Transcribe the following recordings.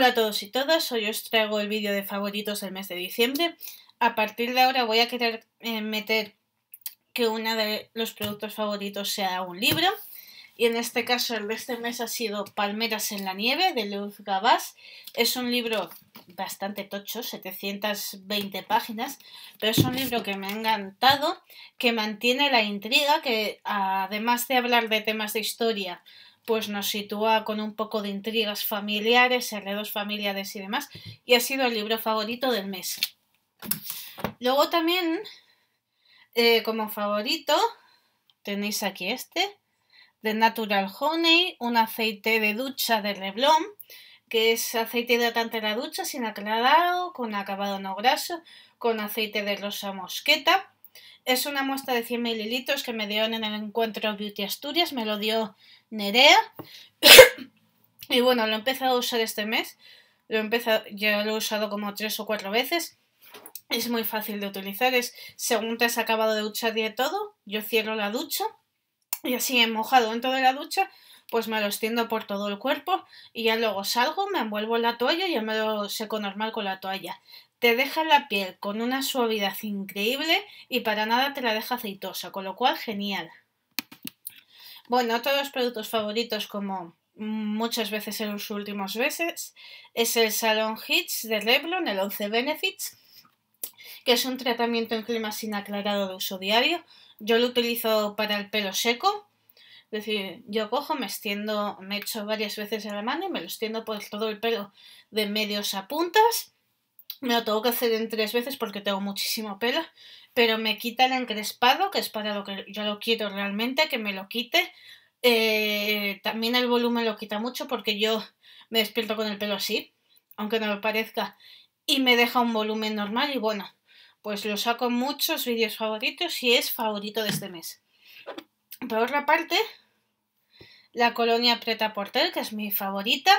Hola a todos y todas, hoy os traigo el vídeo de favoritos del mes de diciembre. A partir de ahora voy a querer eh, meter que uno de los productos favoritos sea un libro. Y en este caso el de este mes ha sido Palmeras en la nieve de Luz Gabás. Es un libro bastante tocho, 720 páginas, pero es un libro que me ha encantado, que mantiene la intriga, que además de hablar de temas de historia, pues nos sitúa con un poco de intrigas familiares, heredos familiares y demás, y ha sido el libro favorito del mes. Luego también, eh, como favorito, tenéis aquí este, de Natural Honey, un aceite de ducha de Reblon, que es aceite hidratante de la ducha sin aclarado, con acabado no graso, con aceite de rosa mosqueta, es una muestra de 100 mililitros que me dieron en el encuentro Beauty Asturias, me lo dio Nerea. y bueno, lo he empezado a usar este mes. Lo he ya lo he usado como tres o cuatro veces. Es muy fácil de utilizar, es según te has acabado de duchar y de todo, yo cierro la ducha y así he mojado en toda la ducha, pues me lo extiendo por todo el cuerpo y ya luego salgo, me envuelvo en la toalla y ya me lo seco normal con la toalla. Te deja la piel con una suavidad increíble y para nada te la deja aceitosa, con lo cual genial. Bueno, otro de los productos favoritos como muchas veces en los últimos meses es el Salon Hits de Revlon, el 11 Benefits, que es un tratamiento en clima sin aclarado de uso diario. Yo lo utilizo para el pelo seco, es decir, yo cojo, me extiendo, me echo varias veces a la mano y me lo extiendo por todo el pelo de medios a puntas. Me lo tengo que hacer en tres veces porque tengo muchísimo pelo, pero me quita el encrespado, que es para lo que yo lo quiero realmente, que me lo quite. Eh, también el volumen lo quita mucho porque yo me despierto con el pelo así, aunque no lo parezca, y me deja un volumen normal y bueno, pues lo saco en muchos vídeos favoritos y es favorito de este mes. Por otra parte, la colonia Preta Porter, que es mi favorita,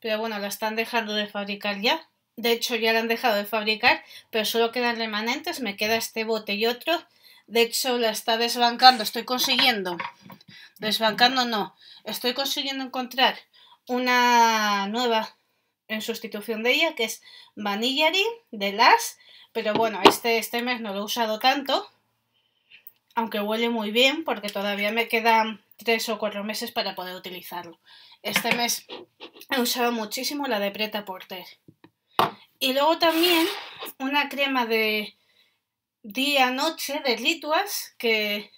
pero bueno, la están dejando de fabricar ya. De hecho, ya la han dejado de fabricar, pero solo quedan remanentes. Me queda este bote y otro. De hecho, la está desbancando. Estoy consiguiendo. Desbancando no. Estoy consiguiendo encontrar una nueva en sustitución de ella, que es Vanillary de Las. Pero bueno, este, este mes no lo he usado tanto aunque huele muy bien porque todavía me quedan tres o cuatro meses para poder utilizarlo. Este mes he usado muchísimo la de Preta Porter. Y luego también una crema de día-noche de Lituas, que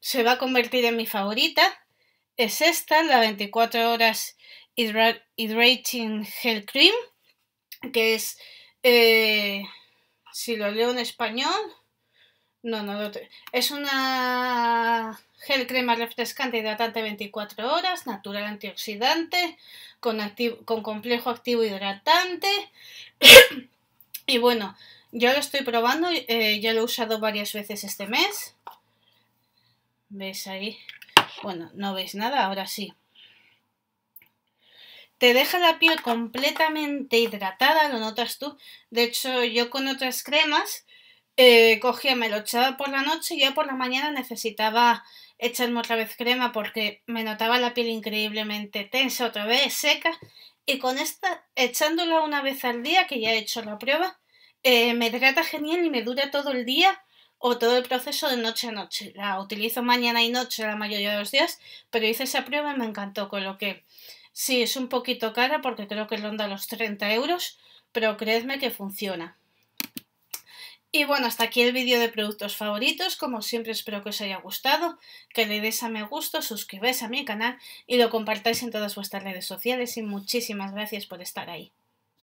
se va a convertir en mi favorita. Es esta, la 24 horas Hydrating Gel Cream, que es, eh, si lo leo en español, no, no Es una gel crema refrescante hidratante 24 horas, natural antioxidante, con, con complejo activo hidratante. y bueno, yo lo estoy probando, eh, Ya lo he usado varias veces este mes. Ves ahí? Bueno, no veis nada, ahora sí. Te deja la piel completamente hidratada, lo notas tú. De hecho, yo con otras cremas eh, cogía, me lo echaba por la noche y ya por la mañana necesitaba echarme otra vez crema porque me notaba la piel increíblemente tensa, otra vez seca. Y con esta, echándola una vez al día, que ya he hecho la prueba, eh, me hidrata genial y me dura todo el día o todo el proceso de noche a noche. La utilizo mañana y noche la mayoría de los días, pero hice esa prueba y me encantó, con lo que sí, es un poquito cara porque creo que ronda los 30 euros, pero creedme que funciona. Y bueno, hasta aquí el vídeo de productos favoritos, como siempre espero que os haya gustado, que le deis a me gusto, suscribáis a mi canal y lo compartáis en todas vuestras redes sociales y muchísimas gracias por estar ahí.